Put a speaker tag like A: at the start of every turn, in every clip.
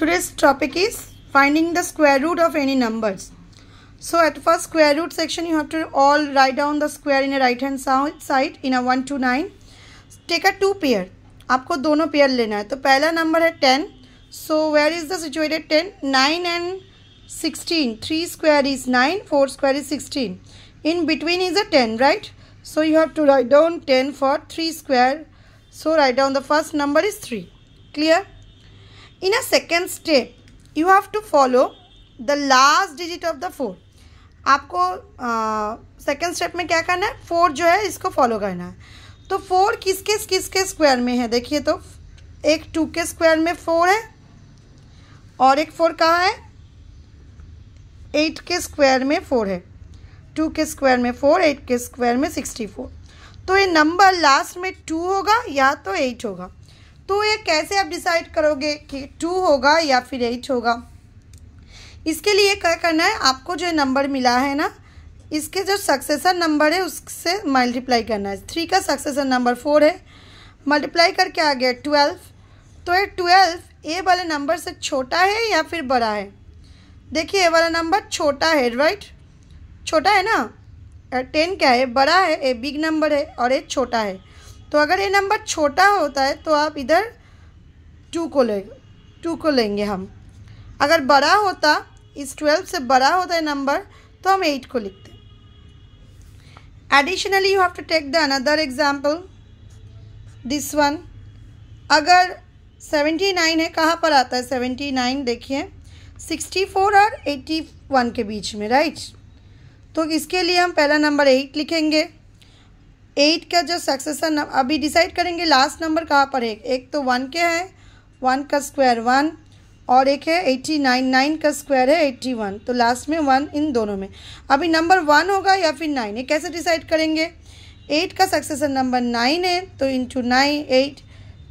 A: Today's topic is finding the square root of any numbers. So at first square root section you have to all write down the square in a right hand side in a 1 to 9. Take a two pair. आपको दोनों pair लेना है तो पहला number है ten. So where is the situated situated and sixteen? Three square is nine. Four square is sixteen. in between is a 10 right so you have to write down 10 for 3 square so write down the first number is 3 clear in a second step you have to follow the last digit of the four आपको second step में क्या करना है four जो है इसको follow करना है तो फोर किसके किसके स्क्वायर में है देखिए तो एक टू के स्क्वायर में फोर है और एक फोर कहाँ है एट के स्क्वायर में फोर है टू के स्क्वायर में फोर एट के स्क्वायर में सिक्सटी फोर तो ये नंबर लास्ट में टू होगा या तो एट होगा तो ये कैसे आप डिसाइड करोगे कि टू होगा या फिर एट होगा इसके लिए क्या करना है आपको जो नंबर मिला है ना इसके जो सक्सेसर नंबर है उससे मल्टीप्लाई करना है थ्री का सक्सेसर नंबर फोर है मल्टीप्लाई करके आ गया ट्वेल्व तो ये ट्वेल्व ए वाले नंबर से छोटा है या फिर बड़ा है देखिए ए वाला नंबर छोटा है राइट छोटा है ना टेन क्या है बड़ा है ए बिग नंबर है और ए छोटा है तो अगर ये नंबर छोटा होता है तो आप इधर टू को ले टू को लेंगे हम अगर बड़ा होता इस ट्वेल्व से बड़ा होता है नंबर तो हम एट को लिखते additionally you have to take the another example this one अगर सेवेंटी नाइन है कहाँ पर आता है सेवेंटी नाइन देखिए सिक्सटी फोर और एट्टी वन के बीच में राइट right? तो इसके लिए हम पहला नंबर एट लिखेंगे एट का जो सक्सेसर नंबर अभी डिसाइड करेंगे लास्ट नंबर कहाँ पर है एक तो वन के है वन का स्क्वायर वन और एक है एट्टी नाइन नाइन का स्क्वायर है एट्टी वन तो लास्ट में वन इन दोनों में अभी नंबर वन होगा या फिर नाइन ये कैसे डिसाइड करेंगे एट का सक्सेसर नंबर नाइन है तो इंटू नाइन एट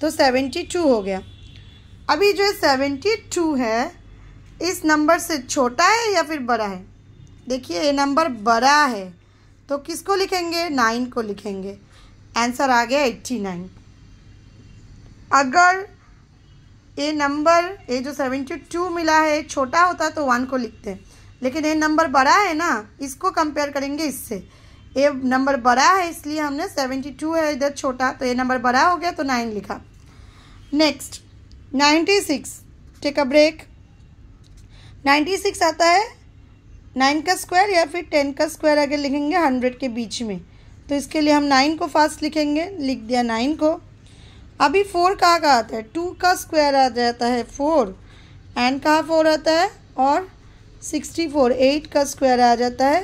A: तो सेवेंटी टू हो गया अभी जो सेवेंटी टू है इस नंबर से छोटा है या फिर बड़ा है देखिए ये नंबर बड़ा है तो किसको लिखेंगे नाइन को लिखेंगे आंसर आ गया एट्टी नाइन अगर ये नंबर ये जो सेवेंटी टू मिला है छोटा होता तो वन को लिखते हैं लेकिन ये नंबर बड़ा है ना इसको कंपेयर करेंगे इससे ये नंबर बड़ा है इसलिए हमने सेवेंटी टू है इधर छोटा तो ये नंबर बड़ा हो गया तो नाइन लिखा next ninety six take a break ninety six आता है नाइन का स्क्वायर या फिर टेन का स्क्वायर अगर लिखेंगे हंड्रेड के बीच में तो इसके लिए हम नाइन को फास्ट लिखेंगे लिख दिया नाइन को अभी फोर कहाँ का आता है टू का स्क्वायर आ जाता है फोर एंड कहाँ फोर आता है और सिक्सटी फोर एट का स्क्वायर आ जाता है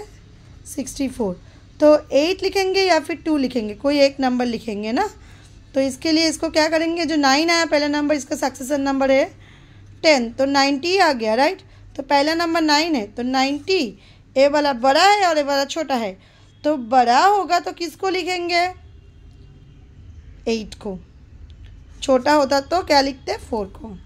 A: सिक्सटी फोर तो एट लिखेंगे या फिर टू लिखेंगे कोई एक नंबर लिखेंगे ना तो इसके लिए इसको क्या करेंगे जो नाइन आया पहला नंबर इसका सक्सेसन नंबर है टेन तो नाइन्टी आ गया राइट तो पहला नंबर नाइन है तो नाइन्टी ए वाला बड़ा है और ए वाला छोटा है तो बड़ा होगा तो किसको लिखेंगे एट को छोटा होता तो क्या लिखते फोर को